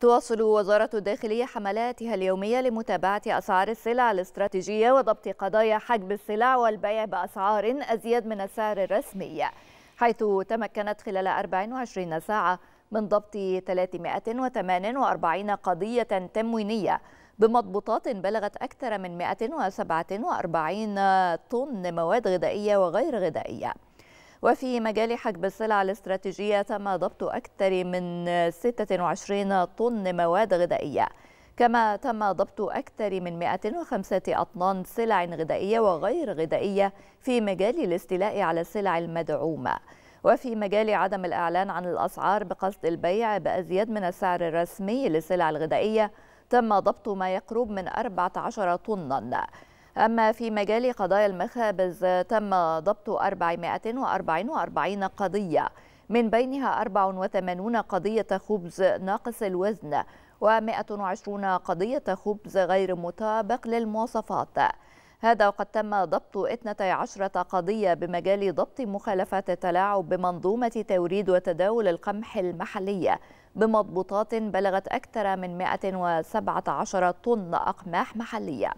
تواصل وزارة الداخلية حملاتها اليومية لمتابعة أسعار السلع الاستراتيجية وضبط قضايا حجب السلع والبيع بأسعار أزيد من السعر الرسمي حيث تمكنت خلال 24 ساعة من ضبط 348 قضية تموينية بمضبوطات بلغت أكثر من 147 طن مواد غذائية وغير غذائية وفي مجال حجب السلع الاستراتيجية تم ضبط أكثر من 26 طن مواد غذائية كما تم ضبط أكثر من 105 أطنان سلع غذائية وغير غذائية في مجال الاستيلاء على السلع المدعومة وفي مجال عدم الإعلان عن الأسعار بقصد البيع بأزيد من السعر الرسمي للسلع الغذائية تم ضبط ما يقرب من 14 طناً أما في مجال قضايا المخابز تم ضبط 444 قضية من بينها 84 قضية خبز ناقص الوزن و120 قضية خبز غير مطابق للمواصفات هذا وقد تم ضبط 12 قضية بمجال ضبط مخالفات التلاعب بمنظومة توريد وتداول القمح المحلية بمضبوطات بلغت أكثر من 117 طن أقماح محلية